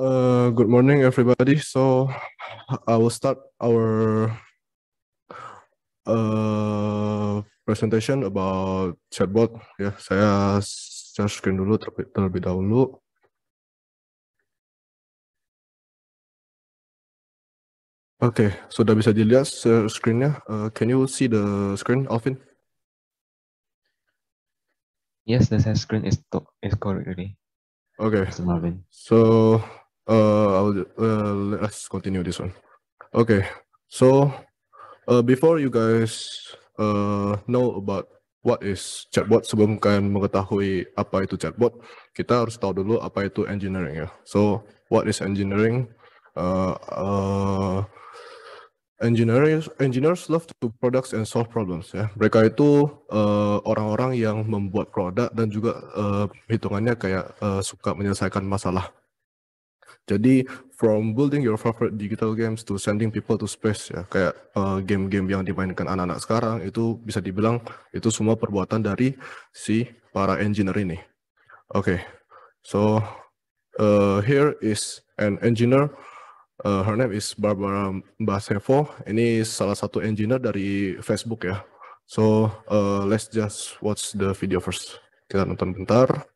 Uh, good morning, everybody. So I will start our uh, presentation about chatbot. Ya, yeah, saya share screen dulu terlebih, terlebih dahulu. Oke, okay, sudah bisa dilihat screennya. Uh, can you see the screen, Alvin? Yes, the screen is to is correctly. Okay. So uh, uh, let's continue this one. Okay, so uh, before you guys uh, know about what is chatbot, sebelum kalian mengetahui apa itu chatbot, kita harus tahu dulu apa itu engineering ya. So what is engineering? Uh, uh, engineers engineers love to products and solve problems ya. Mereka itu uh, orang-orang uh, yang membuat produk dan juga uh, hitungannya kayak uh, suka menyelesaikan masalah. Jadi from building your favorite digital games to sending people to space ya kayak eh, game-game uh, yang dimainkan anak-anak sekarang itu bisa dibilang itu semua perbuatan dari si para engineer ini. Oke, okay. so uh, here is an engineer. Uh, her name is Barbara Basevo. Ini salah satu engineer dari Facebook ya. So uh, let's just watch the video first. Kita nonton bentar.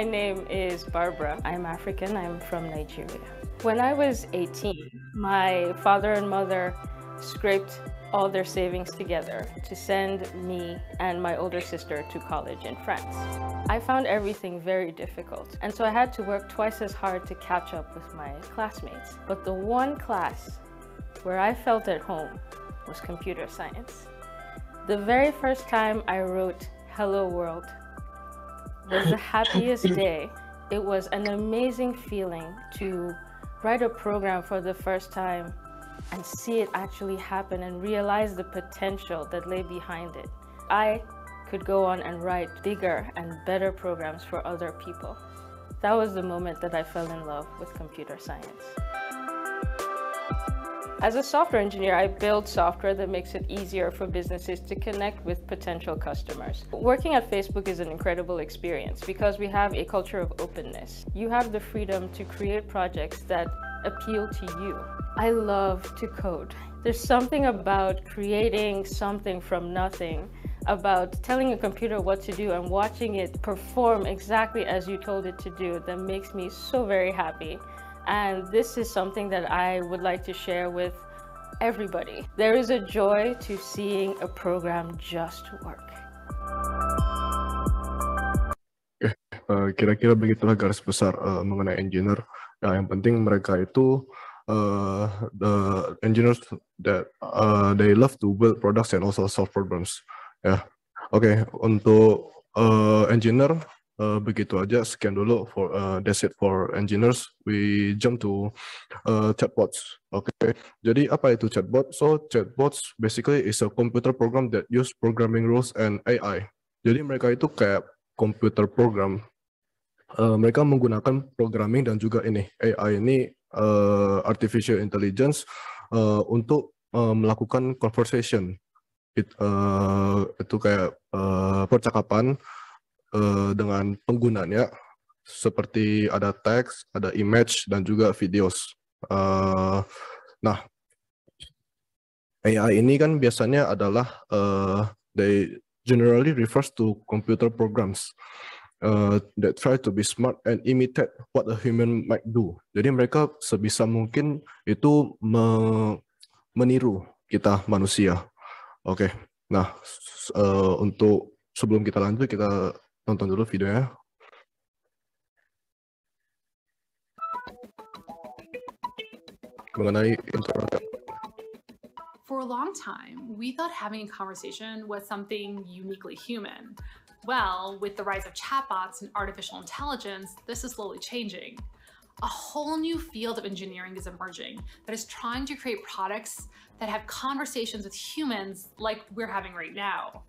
My name is Barbara. I'm African. I'm from Nigeria. When I was 18, my father and mother scraped all their savings together to send me and my older sister to college in France. I found everything very difficult, and so I had to work twice as hard to catch up with my classmates. But the one class where I felt at home was computer science. The very first time I wrote Hello World was the happiest day. It was an amazing feeling to write a program for the first time and see it actually happen and realize the potential that lay behind it. I could go on and write bigger and better programs for other people. That was the moment that I fell in love with computer science. As a software engineer, I build software that makes it easier for businesses to connect with potential customers. Working at Facebook is an incredible experience because we have a culture of openness. You have the freedom to create projects that appeal to you. I love to code. There's something about creating something from nothing about telling a computer what to do and watching it perform exactly as you told it to do that makes me so very happy. And this is something that I would like to share with everybody. There is a joy to seeing a program just work. Uh, kira-kira begitulah garis besar uh, mengenai engineer. yang penting mereka itu uh, the engineers that uh, they love to build products and also solve problems. Ya, yeah. oke okay, untuk uh, engineer uh, begitu aja sekian dulu for uh, that's it for engineers we jump to uh, chatbots okay jadi apa itu chatbot so chatbots basically is a computer program that use programming rules and AI jadi mereka itu kayak computer program uh, mereka menggunakan programming dan juga ini AI ini uh, artificial intelligence uh, untuk uh, melakukan conversation It, uh, itu kayak uh, percakapan uh, dengan penggunanya seperti ada teks, ada image dan juga videos. Uh, nah, AI ini kan biasanya adalah uh, they generally refers to computer programs uh, that try to be smart and imitate what a human might do. Jadi mereka sebisa mungkin itu me meniru kita manusia. Oke. Okay. Nah, uh, untuk sebelum kita lanjut kita For a long time, we thought having a conversation was something uniquely human. Well, with the rise of chatbots and artificial intelligence, this is slowly changing. A whole new field of engineering is emerging that is trying to create products that have conversations with humans like we're having right now.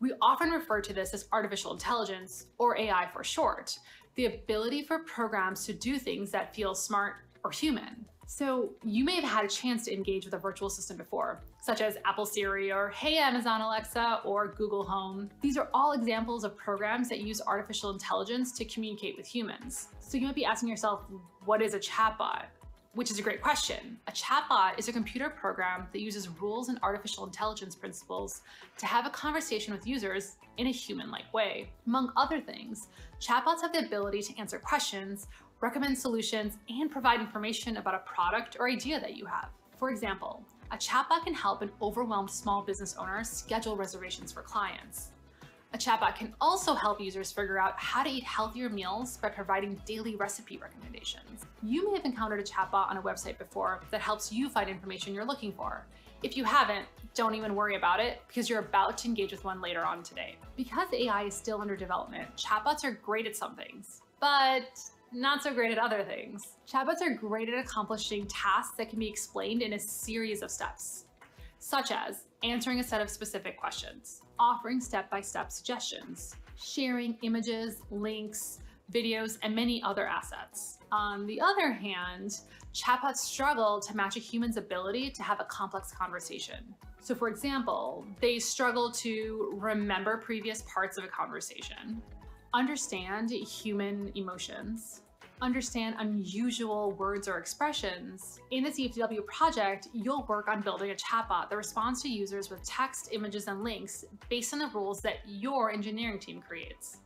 We often refer to this as artificial intelligence, or AI for short, the ability for programs to do things that feel smart or human. So you may have had a chance to engage with a virtual assistant before, such as Apple Siri or Hey Amazon Alexa or Google Home. These are all examples of programs that use artificial intelligence to communicate with humans. So you might be asking yourself, what is a chatbot? which is a great question. A chatbot is a computer program that uses rules and artificial intelligence principles to have a conversation with users in a human-like way. Among other things, chatbots have the ability to answer questions, recommend solutions, and provide information about a product or idea that you have. For example, a chatbot can help an overwhelmed small business owner schedule reservations for clients. A chatbot can also help users figure out how to eat healthier meals by providing daily recipe recommendations. You may have encountered a chatbot on a website before that helps you find information you're looking for. If you haven't, don't even worry about it because you're about to engage with one later on today. Because AI is still under development, chatbots are great at some things, but not so great at other things. Chatbots are great at accomplishing tasks that can be explained in a series of steps, such as answering a set of specific questions, offering step-by-step suggestions, sharing images, links, videos, and many other assets. On the other hand, chatbots struggle to match a human's ability to have a complex conversation. So for example, they struggle to remember previous parts of a conversation, understand human emotions, understand unusual words or expressions. In the CFDW project, you'll work on building a chatbot that responds to users with text, images, and links based on the rules that your engineering team creates.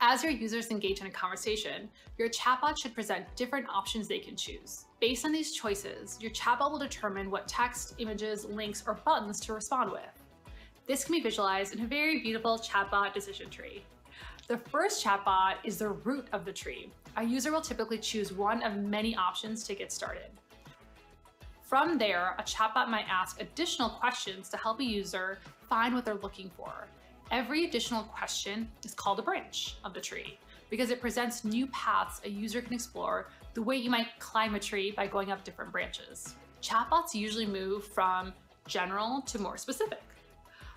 As your users engage in a conversation, your chatbot should present different options they can choose. Based on these choices, your chatbot will determine what text, images, links, or buttons to respond with. This can be visualized in a very beautiful chatbot decision tree. The first chatbot is the root of the tree, a user will typically choose one of many options to get started. From there, a chatbot might ask additional questions to help a user find what they're looking for. Every additional question is called a branch of the tree because it presents new paths a user can explore the way you might climb a tree by going up different branches. Chatbots usually move from general to more specific.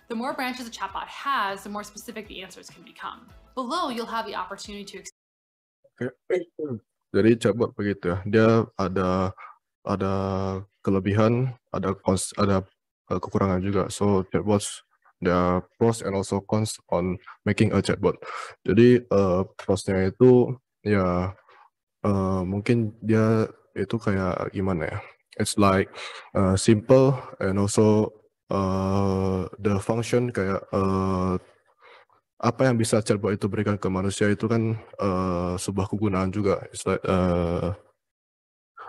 The more branches a chatbot has, the more specific the answers can become. Below, you'll have the opportunity to Jadi chatbot begitu ya. Dia ada ada kelebihan, ada cons, ada eh, kekurangan juga. So chatbots there are pros and also cons on making a chatbot. Jadi uh, prosnya itu ya uh, mungkin dia itu kayak gimana ya? It's like uh, simple and also uh, the function kayak uh, apa yang bisa chatbot itu berikan ke manusia itu kan uh, sebuah kegunaan juga. It's like uh,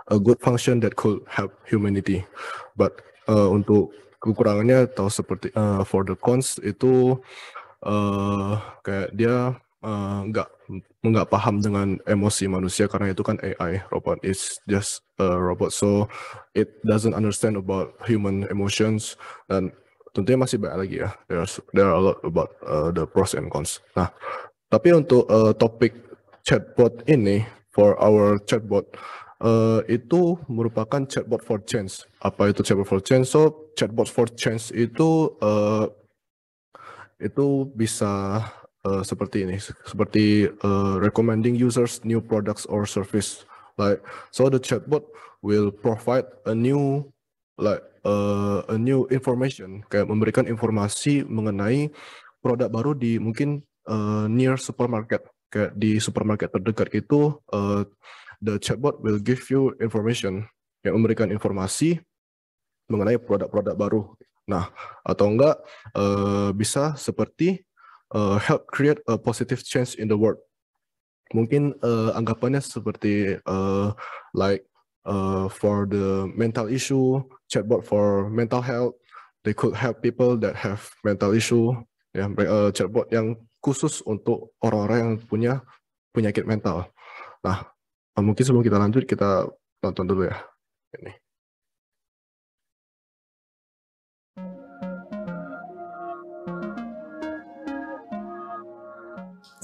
a good function that could help humanity. But uh, untuk kekurangannya atau seperti uh, for the cons itu uh, kayak dia nggak uh, nggak paham dengan emosi manusia karena itu kan AI robot is just a robot so it doesn't understand about human emotions dan tentunya masih banyak lagi ya. There's, there are a lot about uh, the pros and cons. Nah, tapi untuk uh, topik chatbot ini for our chatbot uh, itu merupakan chatbot for change. Apa itu chatbot for change? So chatbot for change itu uh, itu bisa uh, seperti ini, seperti uh, recommending users new products or service. Like so, the chatbot will provide a new like uh, a new information, kayak memberikan informasi mengenai produk baru di mungkin uh, near supermarket, kayak di supermarket terdekat itu uh, the chatbot will give you information, yang memberikan informasi mengenai produk-produk baru. Nah, atau enggak uh, bisa seperti uh, help create a positive change in the world. Mungkin uh, anggapannya seperti uh, like uh, for the mental issue, chatbot for mental health. They could help people that have mental issue. Ya, uh, chatbot yang khusus untuk orang-orang yang punya penyakit mental. Nah, uh, mungkin sebelum kita lanjut kita tonton dulu ya. Ini.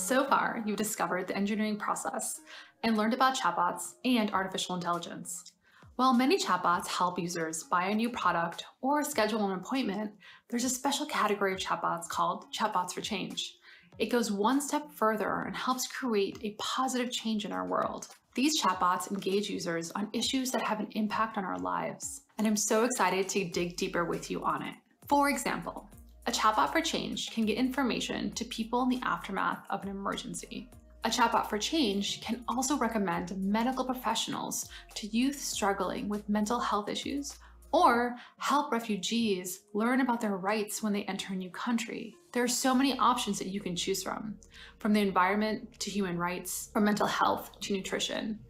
So far, you've discovered the engineering process and learned about chatbots and artificial intelligence. While many chatbots help users buy a new product or schedule an appointment, there's a special category of chatbots called chatbots for change. It goes one step further and helps create a positive change in our world. These chatbots engage users on issues that have an impact on our lives, and I'm so excited to dig deeper with you on it. For example, a chatbot for change can get information to people in the aftermath of an emergency. A chatbot for change can also recommend medical professionals to youth struggling with mental health issues or help refugees learn about their rights when they enter a new country. There are so many options that you can choose from, from the environment to human rights, from mental health to nutrition.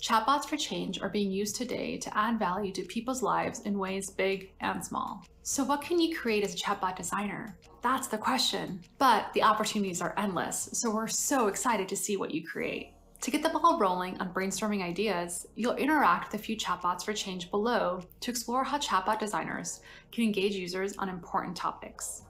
Chatbots for change are being used today to add value to people's lives in ways big and small. So what can you create as a chatbot designer? That's the question, but the opportunities are endless. So we're so excited to see what you create. To get the ball rolling on brainstorming ideas, you'll interact with a few chatbots for change below to explore how chatbot designers can engage users on important topics.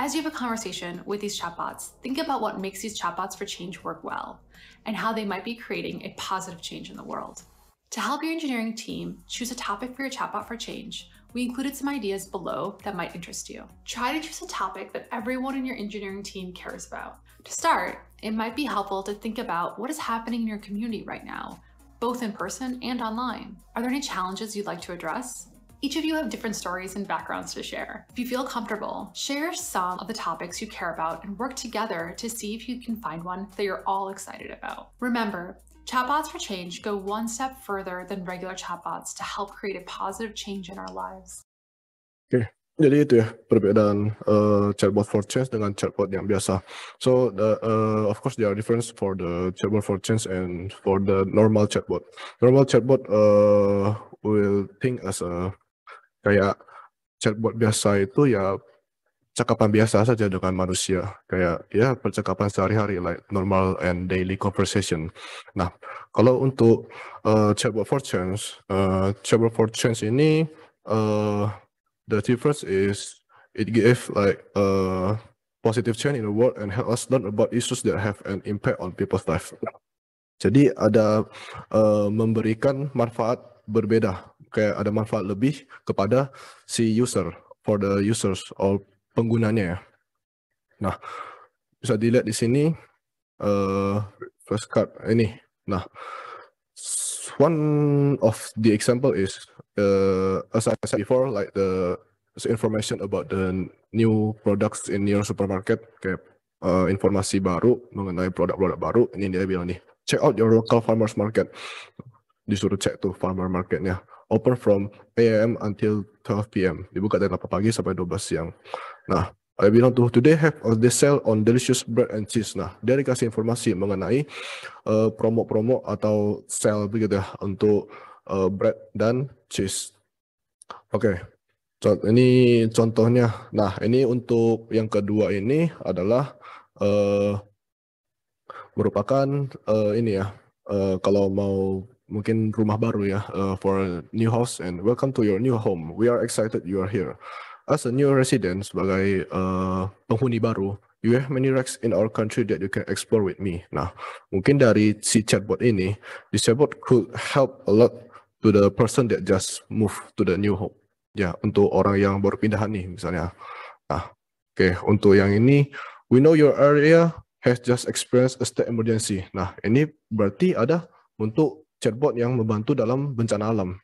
As you have a conversation with these chatbots, think about what makes these chatbots for change work well and how they might be creating a positive change in the world. To help your engineering team choose a topic for your chatbot for change, we included some ideas below that might interest you. Try to choose a topic that everyone in your engineering team cares about. To start, it might be helpful to think about what is happening in your community right now, both in person and online. Are there any challenges you'd like to address? Each of you have different stories and backgrounds to share. If you feel comfortable, share some of the topics you care about and work together to see if you can find one that you're all excited about. Remember, Chatbots for Change go one step further than regular chatbots to help create a positive change in our lives. Okay, jadi itu ya perbedaan uh, chatbot for change dengan chatbot yang biasa. So the, uh, of course there are difference for the chatbot for change and for the normal chatbot. Normal chatbot uh, will think as a kayak chatbot biasa itu ya cakapan biasa saja dengan manusia kayak ya percakapan sehari-hari like normal and daily conversation. Nah kalau untuk uh, chatbot for change, uh, chatbot for change ini uh, the difference is it give like a positive change in the world and help us learn about issues that have an impact on people's life. Jadi ada uh, memberikan manfaat berbeda kayak ada manfaat lebih kepada si user for the users or penggunanya ya. Nah, bisa dilihat di sini uh, first card ini. Nah, one of the example is uh, as I said before, like the information about the new products in your supermarket, kayak uh, informasi baru mengenai produk-produk baru. Ini dia bilang nih, check out your local farmers market. Disuruh cek tuh farmer marketnya open from 8 a.m. until 12 p.m. Dibuka dari 8 pagi sampai 12 siang. Nah, I bilang tuh, today have a they sell on delicious bread and cheese. Nah, dia dikasih informasi mengenai eh, promo-promo uh, atau sale begitu ya untuk uh, bread dan cheese. Oke, okay. So, ini contohnya. Nah, ini untuk yang kedua ini adalah uh, merupakan uh, ini ya, uh, kalau mau mungkin rumah baru ya uh, for a new house and welcome to your new home. We are excited you are here. As a new resident sebagai uh, penghuni baru, you have many racks in our country that you can explore with me. Nah, mungkin dari si chatbot ini, the chatbot could help a lot to the person that just move to the new home. Ya, untuk orang yang baru pindahan nih misalnya. Nah, oke, okay, untuk yang ini, we know your area has just experienced a state emergency. Nah, ini berarti ada untuk chatbot yang membantu dalam bencana alam.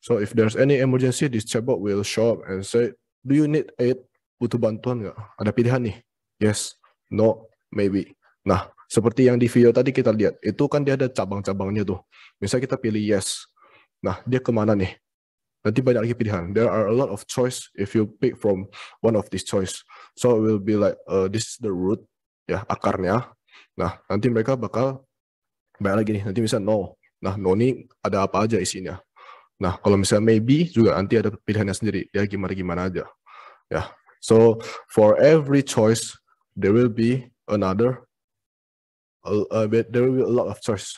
So if there's any emergency, this chatbot will show up and say, do you need aid? Butuh bantuan nggak? Ada pilihan nih? Yes, no, maybe. Nah, seperti yang di video tadi kita lihat, itu kan dia ada cabang-cabangnya tuh. Misalnya kita pilih yes. Nah, dia kemana nih? Nanti banyak lagi pilihan. There are a lot of choice if you pick from one of these choice. So it will be like, uh, this is the root, ya, akarnya. Nah, nanti mereka bakal banyak lagi nih. Nanti bisa no, Nah, noni ada apa aja isinya. Nah, kalau misalnya maybe juga nanti ada pilihannya sendiri, ya gimana-gimana aja. Ya. So, for every choice, there will be another, A bit there will be a lot of choice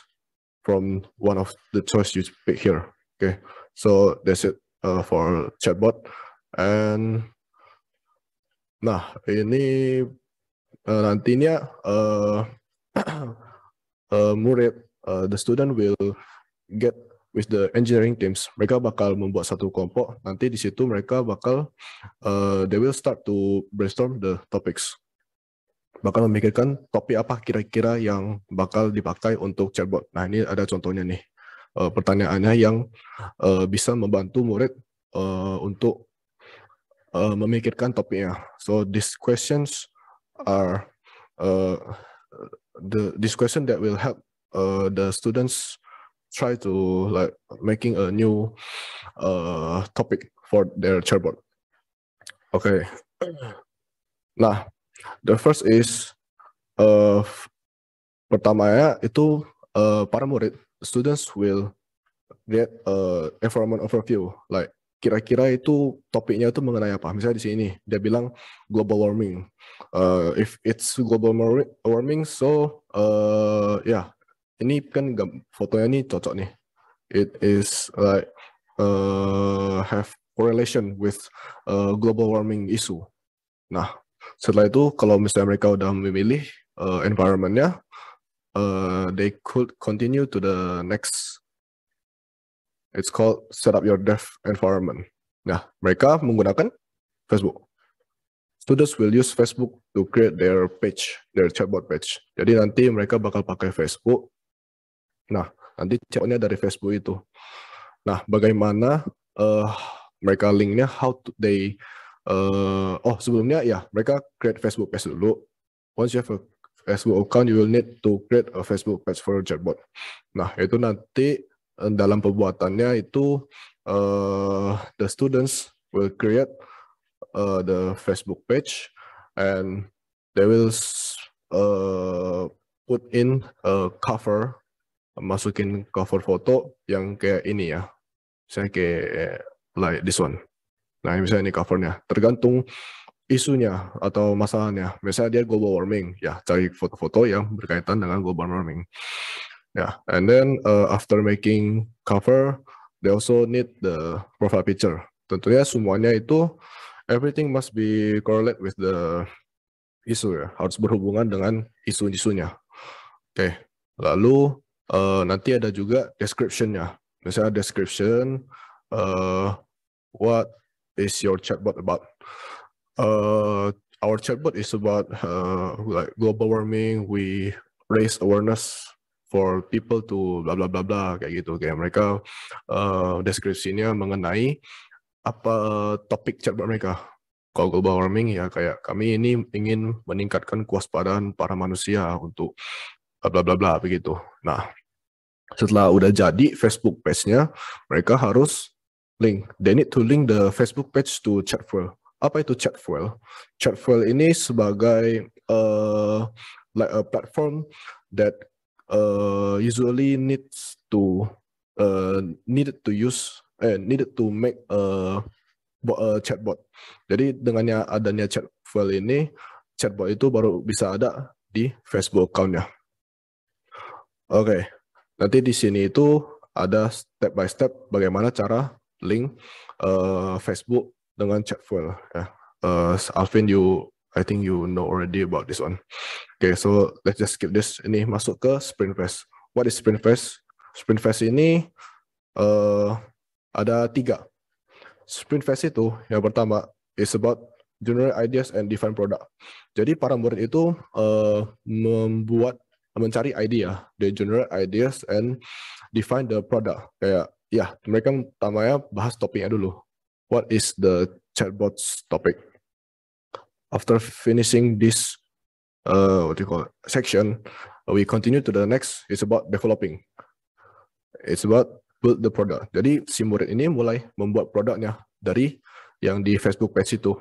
from one of the choice you pick here. Okay, so that's it uh, for chatbot. And nah ini uh, nantinya uh, uh, murid uh, the student will get with the engineering teams. Mereka bakal membuat satu kelompok. Nanti di situ mereka bakal uh, they will start to brainstorm the topics. Bakal memikirkan topik apa kira-kira yang bakal dipakai untuk chatbot. Nah ini ada contohnya nih uh, pertanyaannya yang uh, bisa membantu murid uh, untuk uh, memikirkan topiknya. So these questions are uh, the these question that will help uh, the students try to like making a new uh, topic for their chairboard. Okay. Nah, the first is uh, pertamanya itu uh, para murid students will get a uh, environment overview like kira-kira itu topiknya itu mengenai apa misalnya di sini dia bilang global warming uh, if it's global warming so uh, yeah ini kan fotonya ini cocok nih. It is like uh, have correlation with uh, global warming issue. Nah, setelah itu kalau misalnya mereka udah memilih uh, environmentnya, uh, they could continue to the next. It's called set up your dev environment. Nah, mereka menggunakan Facebook. Students will use Facebook to create their page, their chatbot page. Jadi nanti mereka bakal pakai Facebook Nah, nanti co dari Facebook itu. Nah, bagaimana uh, mereka linknya, how to they, uh, oh sebelumnya ya, mereka create Facebook page dulu. Once you have a Facebook account, you will need to create a Facebook page for your chatbot. Nah, itu nanti eh, dalam pembuatannya itu uh, the students will create uh, the Facebook page and they will uh, put in a cover masukin cover foto yang kayak ini ya. Saya kayak eh, like this one. Nah, misalnya ini covernya. Tergantung isunya atau masalahnya. Misalnya dia global warming, ya cari foto-foto yang berkaitan dengan global warming. Ya, yeah. and then uh, after making cover, they also need the profile picture. Tentunya semuanya itu everything must be correlate with the isu ya. Harus berhubungan dengan isu-isunya. Oke, okay. lalu Uh, nanti ada juga description-nya. Misalnya description, uh, what is your chatbot about? Uh, our chatbot is about uh, like global warming. We raise awareness for people to blah blah blah blah kayak gitu kayak mereka uh, deskripsinya mengenai apa topik chatbot mereka kalau global warming ya kayak kami ini ingin meningkatkan kewaspadaan para manusia untuk bla bla bla begitu. Nah, setelah udah jadi Facebook page-nya, mereka harus link. They need to link the Facebook page to chat file. Apa itu chat file? Chat file ini sebagai uh, like a platform that uh, usually needs to uh, needed to use eh, needed to make a, a chatbot. Jadi dengannya adanya chat file ini, chatbot itu baru bisa ada di Facebook account-nya. Oke, okay. nanti di sini itu ada step by step bagaimana cara link uh, Facebook dengan Chatfuel. Yeah. Ya. Uh, Alvin, you I think you know already about this one. Okay, so let's just skip this. Ini masuk ke SprintFest. What is SprintFest? SprintFest ini uh, ada tiga. SprintFest itu yang pertama is about general ideas and define product. Jadi para murid itu uh, membuat mencari idea, they generate ideas and define the product. Kayak ya mereka utamanya bahas topiknya dulu. What is the chatbot's topic? After finishing this uh, what do you call it, section, we continue to the next. It's about developing. It's about build the product. Jadi si murid ini mulai membuat produknya dari yang di Facebook page itu.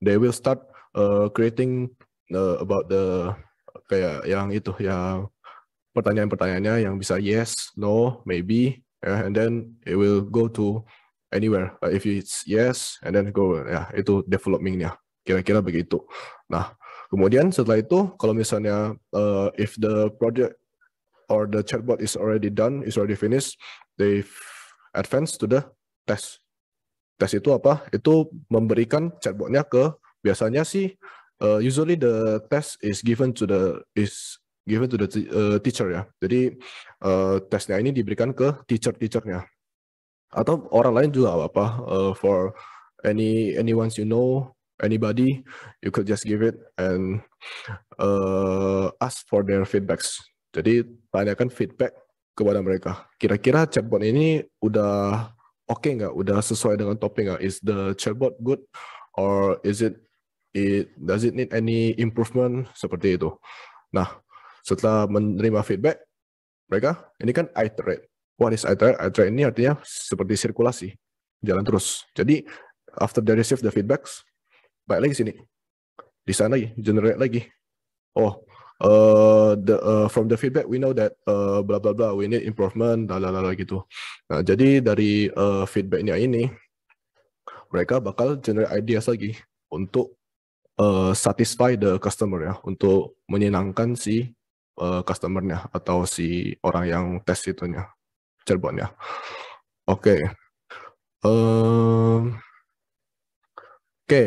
They will start uh, creating uh, about the kayak yang itu yang pertanyaan-pertanyaannya yang bisa yes, no, maybe, yeah, and then it will go to anywhere. Uh, if it's yes, and then go, ya yeah, itu developingnya. Kira-kira begitu. Nah, kemudian setelah itu, kalau misalnya uh, if the project or the chatbot is already done, is already finished, they advance to the test. test itu apa? Itu memberikan chatbotnya ke biasanya sih uh, usually the test is given to the is given to the uh, teacher ya. Jadi uh, tesnya ini diberikan ke teacher-teachernya atau orang lain juga apa apa uh, for any anyone you know anybody you could just give it and uh, ask for their feedbacks. Jadi tanyakan feedback kepada mereka. Kira-kira chatbot ini udah oke okay nggak? Udah sesuai dengan topik nggak? Is the chatbot good or is it it does it need any improvement seperti itu. Nah, setelah menerima feedback mereka, ini kan iterate. What is iterate? Iterate ini artinya seperti sirkulasi, jalan terus. Jadi after they receive the feedbacks, balik lagi sini, di sana lagi, generate lagi. Oh, uh, the uh, from the feedback we know that uh, blah blah, blah we need improvement, lalala gitu. Nah, jadi dari uh, feedbacknya ini mereka bakal generate ideas lagi untuk uh, satisfy the customer ya untuk menyenangkan si uh, customernya atau si orang yang tes itunya cerbonnya. Oke. Okay. Oke.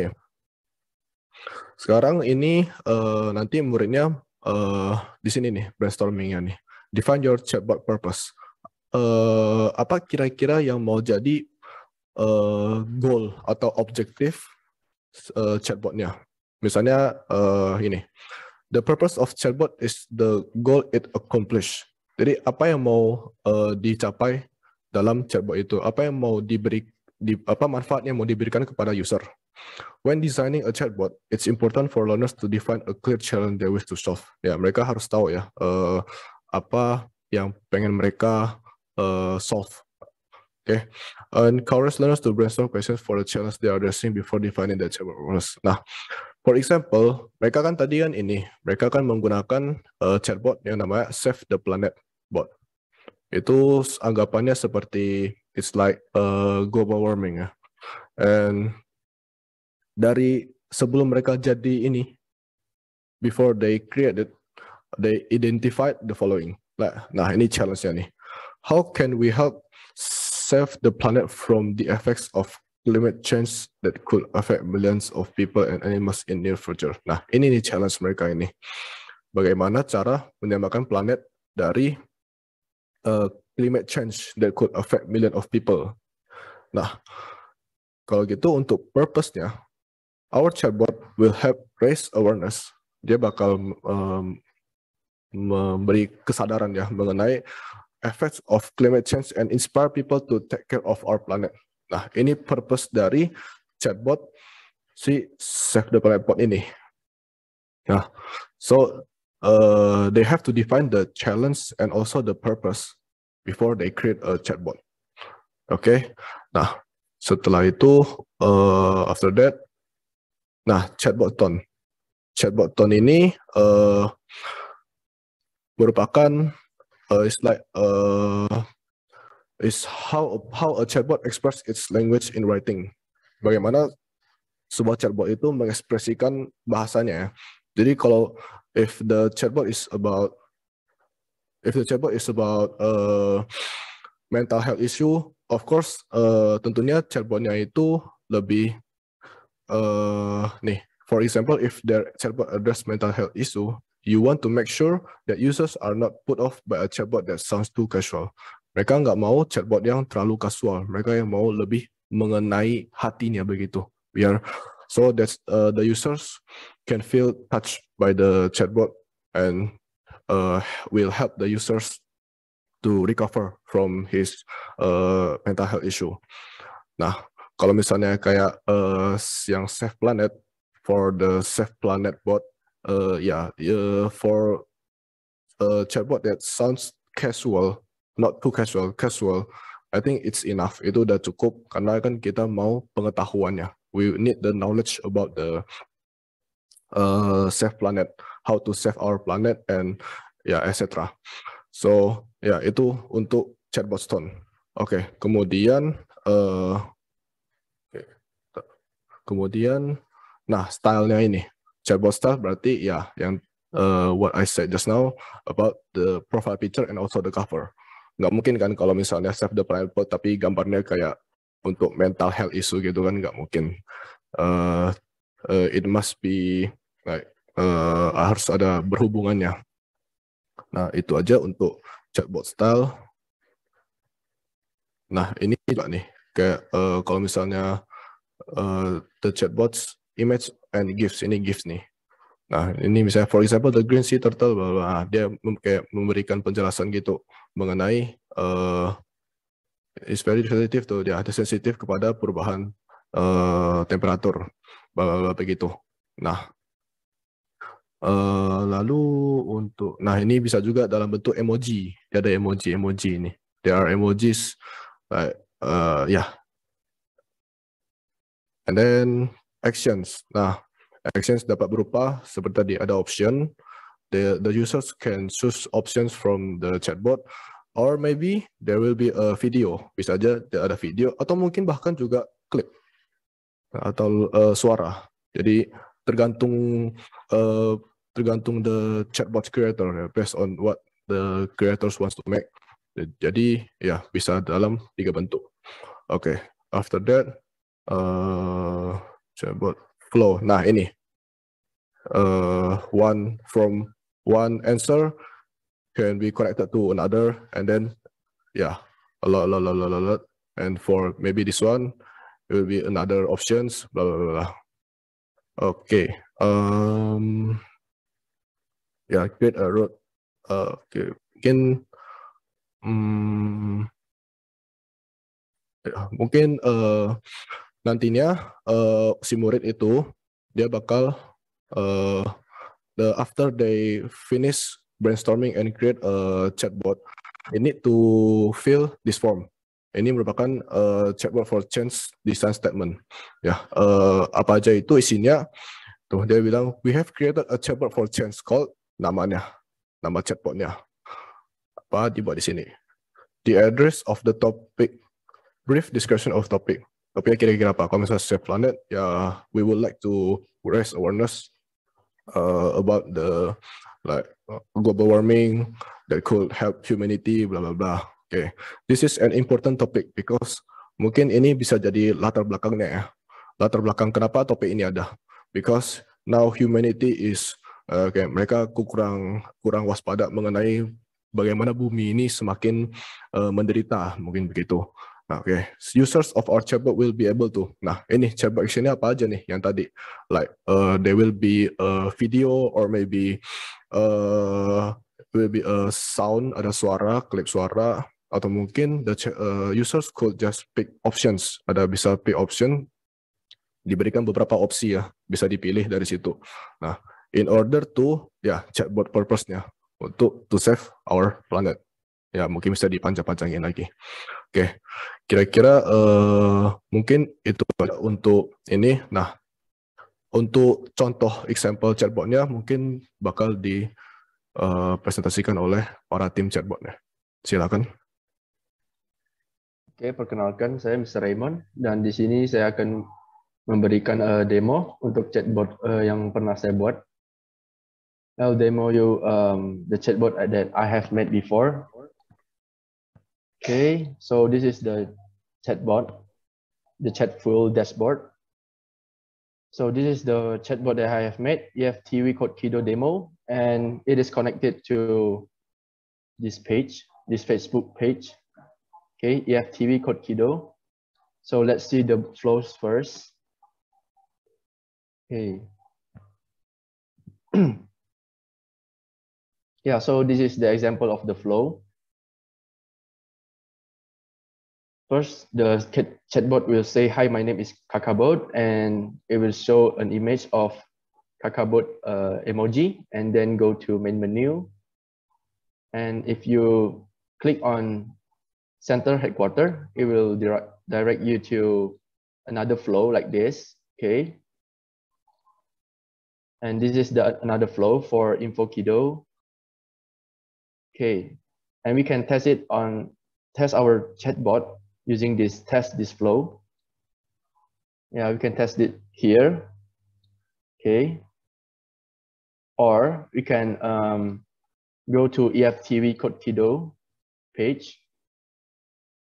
Sekarang ini uh, nanti muridnya uh, di sini nih brainstormingnya nih. Define your chatbot purpose. Uh, apa kira-kira yang mau jadi uh, goal atau objektif uh, chatbotnya? Misalnya uh, ini, the purpose of chatbot is the goal it accomplish. Jadi apa yang mau uh, dicapai dalam chatbot itu, apa yang mau diberi di, apa manfaatnya mau diberikan kepada user. When designing a chatbot, it's important for learners to define a clear challenge they wish to solve. Ya, mereka harus tahu ya uh, apa yang pengen mereka uh, solve. Okay. Encourage learners to brainstorm questions for the challenge they are addressing before defining the chatbot Nah, For example, mereka kan tadi kan ini, mereka kan menggunakan uh, chatbot yang namanya Save the Planet bot. Itu anggapannya seperti it's like uh, global warming ya. And dari sebelum mereka jadi ini, before they created, they identified the following. Nah, nah ini challenge-nya nih. How can we help save the planet from the effects of climate change that could affect millions of people and animals in near future. Nah, ini nih challenge mereka ini. Bagaimana cara menyelamatkan planet dari uh, climate change that could affect millions of people. Nah, kalau gitu untuk purpose-nya, our chatbot will help raise awareness. Dia bakal um, memberi kesadaran ya mengenai effects of climate change and inspire people to take care of our planet. Nah, ini purpose dari chatbot si the development ini. Nah, so uh, they have to define the challenge and also the purpose before they create a chatbot. Oke, okay? nah setelah itu uh, after that, nah chatbot tone, chatbot tone ini uh, merupakan uh, it's like uh, is how how a chatbot express its language in writing. Bagaimana sebuah chatbot itu mengekspresikan bahasanya. Ya. Jadi kalau if the chatbot is about if the chatbot is about uh, mental health issue, of course uh, tentunya chatbotnya itu lebih uh, nih. For example, if their chatbot address mental health issue, you want to make sure that users are not put off by a chatbot that sounds too casual. Mereka nggak mau chatbot yang terlalu kasual. Mereka yang mau lebih mengenai hatinya begitu. Biar so that uh, the users can feel touched by the chatbot and uh, will help the users to recover from his uh, mental health issue. Nah, kalau misalnya kayak uh, yang Safe Planet for the Safe Planet bot, uh, ya yeah, uh, for a chatbot that sounds casual not too casual, casual. I think it's enough. Itu udah cukup karena kan kita mau pengetahuannya. We need the knowledge about the uh, safe planet, how to save our planet and ya yeah, etc. So ya yeah, itu untuk chatbot stone. Oke, okay, kemudian uh, kemudian nah stylenya ini chatbot style berarti ya yeah, yang uh, what I said just now about the profile picture and also the cover nggak mungkin kan kalau misalnya save the planet pool tapi gambarnya kayak untuk mental health issue gitu kan nggak mungkin. Uh, uh, it must be like uh, harus ada berhubungannya. Nah itu aja untuk chatbot style. Nah ini juga nih kayak uh, kalau misalnya uh, the chatbots image and gifts ini gifts nih. Nah ini misalnya for example the green sea turtle bahwa blah, dia kayak memberikan penjelasan gitu mengenai uh, eh, is very sensitive tuh dia ya, ada sensitif kepada perubahan uh, temperatur begitu. Nah, uh, lalu untuk nah ini bisa juga dalam bentuk emoji. Dia ada emoji emoji ini. There are emojis uh, uh, ya. Yeah. And then actions. Nah, actions dapat berupa seperti tadi ada option, the, the users can choose options from the chatbot or maybe there will be a video bisa aja ada video atau mungkin bahkan juga klip atau uh, suara jadi tergantung uh, tergantung the chatbot creator ya, based on what the creators wants to make jadi ya bisa dalam tiga bentuk oke okay. after that uh, chatbot flow nah ini uh, one from one answer can be connected to another and then yeah a lot, a lot, a lot, a lot. And for maybe this one, it will be another options, blah, blah, blah, blah. Okay. Um, yeah, create a road. Uh, okay. Mungkin, um, ya, mungkin uh, nantinya uh, si murid itu dia bakal uh, the after they finish brainstorming and create a chatbot, they need to fill this form. Ini merupakan uh, chatbot for change design statement. Ya, yeah. uh, apa aja itu isinya? Tuh dia bilang we have created a chatbot for change called namanya, nama chatbotnya. Apa dibuat di sini? The address of the topic, brief description of topic. Topiknya kira-kira apa? Kalau misalnya save Planet, ya yeah, we would like to raise awareness uh, about the like global warming that could help humanity, blah blah blah. Okay, this is an important topic because mungkin ini bisa jadi latar belakangnya ya. Latar belakang kenapa topik ini ada? Because now humanity is uh, mereka kurang kurang waspada mengenai bagaimana bumi ini semakin uh, menderita mungkin begitu. Oke, nah, okay. users of our chatbot will be able to. Nah, ini chatbot actionnya apa aja nih yang tadi? Like, uh, there will be a video or maybe uh, will be a sound, ada suara, klip suara, atau mungkin the uh, users could just pick options. Ada bisa pick option, diberikan beberapa opsi ya, bisa dipilih dari situ. Nah, in order to, ya, yeah, chatbot purpose-nya, untuk to save our planet ya mungkin bisa dipanjang-panjangin lagi. Oke, kira-kira uh, mungkin itu untuk ini. Nah, untuk contoh example chatbotnya mungkin bakal dipresentasikan eh, oleh para tim chatbotnya. Silakan. Oke, perkenalkan saya Mr. Raymond dan di sini saya akan memberikan uh, demo untuk chatbot uh, yang pernah saya buat. I'll demo you um, the chatbot that I have made before Okay, so this is the chatbot, the chat full dashboard. So this is the chatbot that I have made, EFTV code Kido demo, and it is connected to this page, this Facebook page. Okay, EFTV code Kido. So let's see the flows first. Okay. yeah, so this is the example of the flow. First, the chatbot will say, hi, my name is Kakabot, and it will show an image of Kakabot uh, emoji, and then go to main menu. And if you click on center headquarter, it will direct, direct you to another flow like this, okay? And this is the another flow for InfoKido. Okay, and we can test it on, test our chatbot using this test this flow. Yeah, we can test it here. Okay. Or we can um, go to EFTV code Kido page.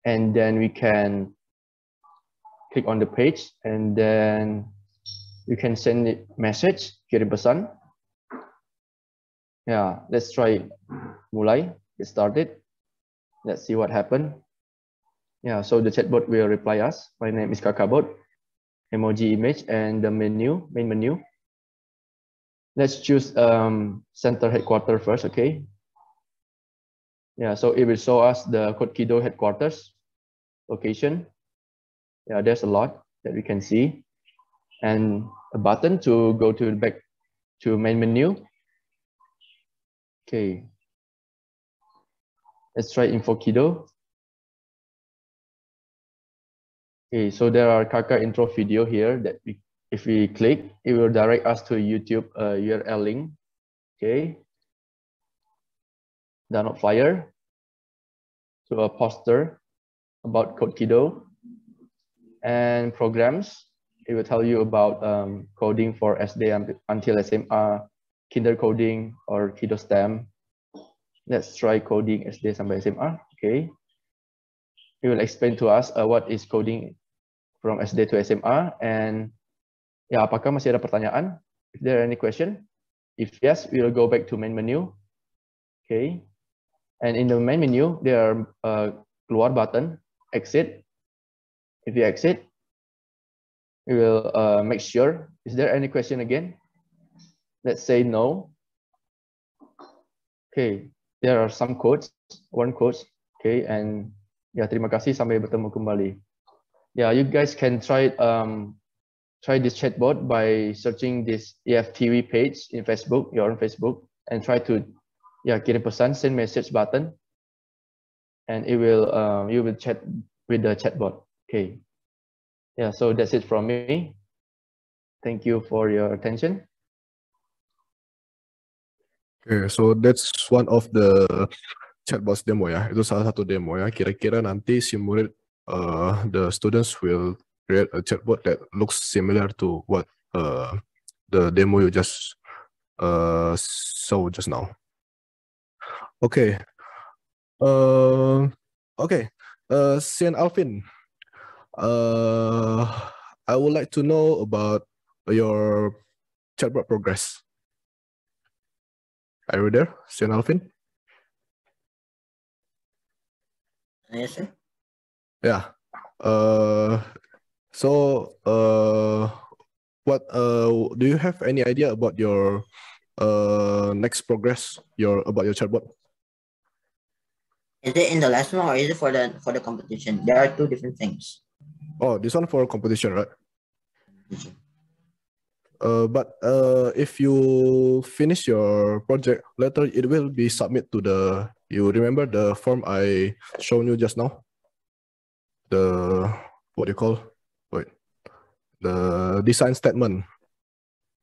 And then we can click on the page and then you can send it message kirim pesan. Yeah, let's try mulai, get started. Let's see what happened. Yeah, so the chatbot will reply us. My name is Kakabot, emoji image, and the menu, main menu. Let's choose um, center headquarters first, okay? Yeah, so it will show us the Kotkido headquarters location. Yeah, there's a lot that we can see. And a button to go to back to main menu. Okay. Let's try InfoKido. Okay, so there are Kaka intro video here that we, if we click, it will direct us to YouTube uh, URL link. Okay. Download flyer to a poster about Code Kido and programs. It will tell you about um, coding for SD until SMR uh, kinder coding or Kido STEM. Let's try coding SD sampai SMA. Okay. It will explain to us uh, what is coding from SD to SMA. And ya, apakah masih ada pertanyaan? If there are any question? If yes, we will go back to main menu. Okay. And in the main menu, there are a uh, keluar button, exit. If you exit, we will uh, make sure. Is there any question again? Let's say no. Okay, there are some quotes, one quote. Okay, and ya terima kasih sampai bertemu kembali. yeah, you guys can try um, try this chatbot by searching this EFTV page in Facebook, your own Facebook, and try to yeah, a pesan, send message button, and it will um, you will chat with the chatbot. Okay, yeah, so that's it from me. Thank you for your attention. Okay, so that's one of the chatbot demo ya. Itu salah satu demo ya. Kira-kira nanti si murid uh, the students will create a chatbot that looks similar to what uh, the demo you just uh, saw just now. Okay. Uh, okay. Uh, Sian Alvin, uh, I would like to know about your chatbot progress. Are you there, Sian Alvin? Yes, sir yeah uh so uh what uh do you have any idea about your uh next progress your about your chatbot is it in the last one or is it for the for the competition there are two different things oh this one for competition right Uh, but uh, if you finish your project later, it will be submit to the. You remember the form I shown you just now? the what do you call wait the design statement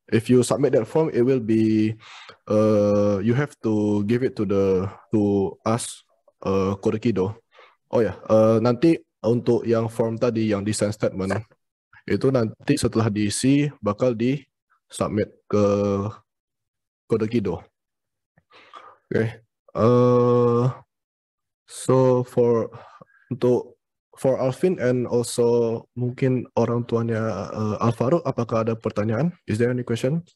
if you submit that form it will be uh you have to give it to the to us uh Kodokido. oh yeah. uh, nanti untuk yang form tadi yang design statement itu nanti setelah diisi bakal di submit ke Kodokido. oke okay. uh, so for untuk for Alvin and also mungkin orang tuanya uh, Alvaro, apakah ada pertanyaan? Is there any question?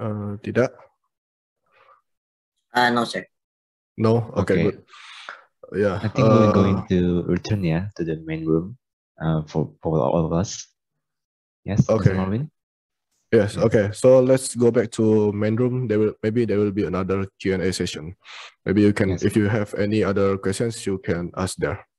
Uh, tidak. Uh, no, sir. No. Okay. okay. Good. Yeah. I think uh, we're eh, going to return yeah to the main room uh, for for all of us. Yes. Okay. Marvin? Yes. Mm. Okay. So let's go back to main room. There will maybe there will be another Q and A session. Maybe you can, yes. if you have any other questions, you can ask there.